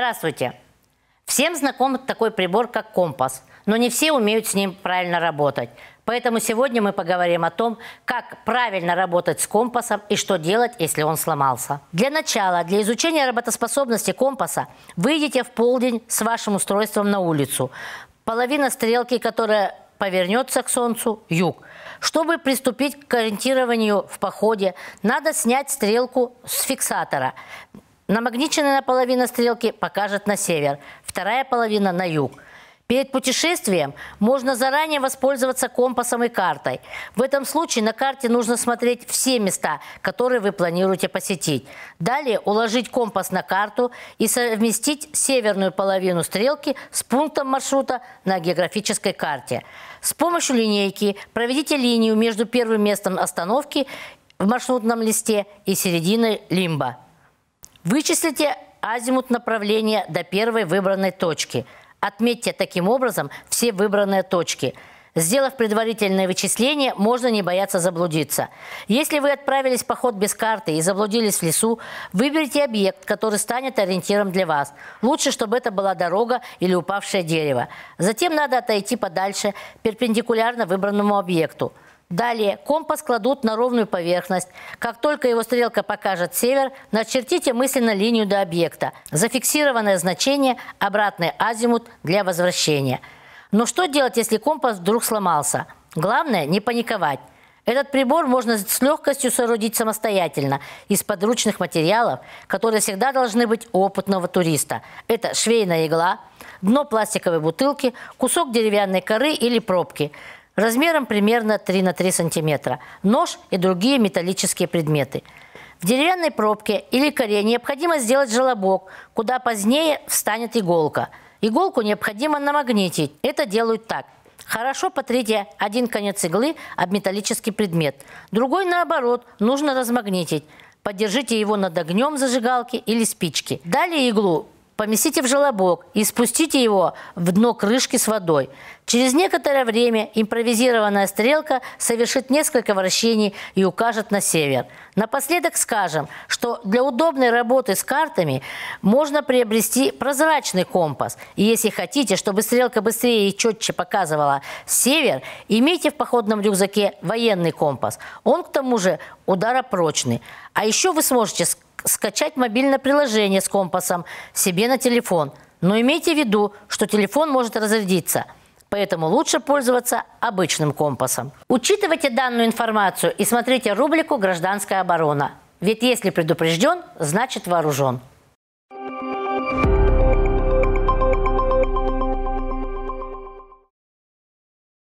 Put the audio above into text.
Здравствуйте! Всем знаком такой прибор, как компас, но не все умеют с ним правильно работать. Поэтому сегодня мы поговорим о том, как правильно работать с компасом и что делать, если он сломался. Для начала, для изучения работоспособности компаса, выйдите в полдень с вашим устройством на улицу. Половина стрелки, которая повернется к солнцу, юг. Чтобы приступить к ориентированию в походе, надо снять стрелку с фиксатора. Намагниченная половина стрелки покажет на север, вторая половина на юг. Перед путешествием можно заранее воспользоваться компасом и картой. В этом случае на карте нужно смотреть все места, которые вы планируете посетить. Далее уложить компас на карту и совместить северную половину стрелки с пунктом маршрута на географической карте. С помощью линейки проведите линию между первым местом остановки в маршрутном листе и серединой лимба. Вычислите азимут направления до первой выбранной точки. Отметьте таким образом все выбранные точки. Сделав предварительное вычисление, можно не бояться заблудиться. Если вы отправились в поход без карты и заблудились в лесу, выберите объект, который станет ориентиром для вас. Лучше, чтобы это была дорога или упавшее дерево. Затем надо отойти подальше, перпендикулярно выбранному объекту. Далее компас кладут на ровную поверхность. Как только его стрелка покажет север, начертите мысленно линию до объекта. Зафиксированное значение – обратный азимут для возвращения. Но что делать, если компас вдруг сломался? Главное – не паниковать. Этот прибор можно с легкостью соорудить самостоятельно из подручных материалов, которые всегда должны быть у опытного туриста. Это швейная игла, дно пластиковой бутылки, кусок деревянной коры или пробки – размером примерно 3 на 3 сантиметра, нож и другие металлические предметы. В деревянной пробке или коре необходимо сделать желобок, куда позднее встанет иголка. Иголку необходимо намагнитить. Это делают так. Хорошо потрите один конец иглы об металлический предмет. Другой, наоборот, нужно размагнитить. Подержите его над огнем зажигалки или спички. Далее иглу поместите в желобок и спустите его в дно крышки с водой. Через некоторое время импровизированная стрелка совершит несколько вращений и укажет на север. Напоследок скажем, что для удобной работы с картами можно приобрести прозрачный компас. И если хотите, чтобы стрелка быстрее и четче показывала север, имейте в походном рюкзаке военный компас. Он к тому же ударопрочный. А еще вы сможете скачать мобильное приложение с компасом себе на телефон. Но имейте в виду, что телефон может разрядиться – поэтому лучше пользоваться обычным компасом. Учитывайте данную информацию и смотрите рубрику «Гражданская оборона». Ведь если предупрежден, значит вооружен.